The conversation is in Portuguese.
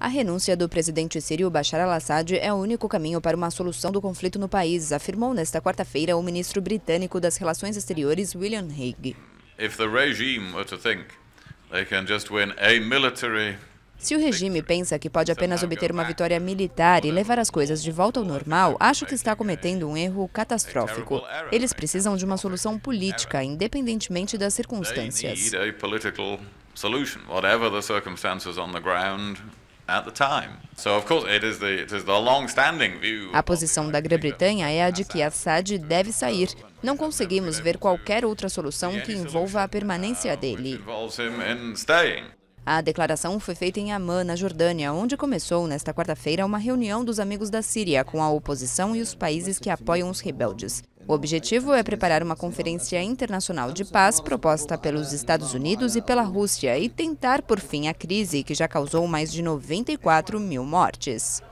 A renúncia do presidente sírio Bashar al-Assad é o único caminho para uma solução do conflito no país, afirmou nesta quarta-feira o ministro britânico das Relações Exteriores William Hague. If the regime were to think they can just win a military se o regime pensa que pode apenas obter uma vitória militar e levar as coisas de volta ao normal, acho que está cometendo um erro catastrófico. Eles precisam de uma solução política, independentemente das circunstâncias. A posição da Grã-Bretanha é a de que Assad deve sair. Não conseguimos ver qualquer outra solução que envolva a permanência dele. A declaração foi feita em Amman, na Jordânia, onde começou nesta quarta-feira uma reunião dos amigos da Síria com a oposição e os países que apoiam os rebeldes. O objetivo é preparar uma conferência internacional de paz proposta pelos Estados Unidos e pela Rússia e tentar por fim a crise que já causou mais de 94 mil mortes.